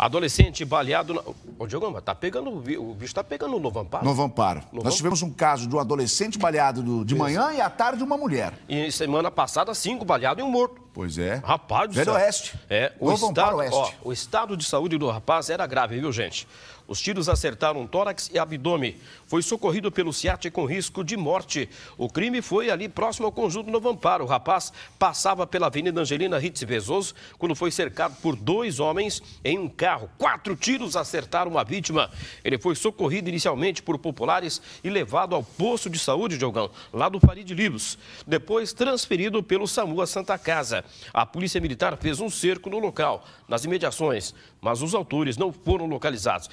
Adolescente baleado. Na... Ô, Diogo, tá pegando, o bicho está pegando o Novo Amparo. Novo Amparo. Novo... Nós tivemos um caso de um adolescente baleado do... de Isso. manhã e à tarde uma mulher. E semana passada, cinco baleados e um morto. Pois é. Rapaz do Velho Oeste. É, o, Novo estado, Oeste. Ó, o estado de saúde do rapaz era grave, viu, gente? Os tiros acertaram tórax e abdômen. Foi socorrido pelo SIAT com risco de morte. O crime foi ali próximo ao conjunto Novo Amparo. O rapaz passava pela Avenida Angelina Ritz Vezoso quando foi cercado por dois homens em um carro. Quatro tiros acertaram a vítima. Ele foi socorrido inicialmente por populares e levado ao posto de saúde, Diogão, lá do Farid Libos. Depois transferido pelo SAMU à Santa Casa. A Polícia Militar fez um cerco no local, nas imediações, mas os autores não foram localizados.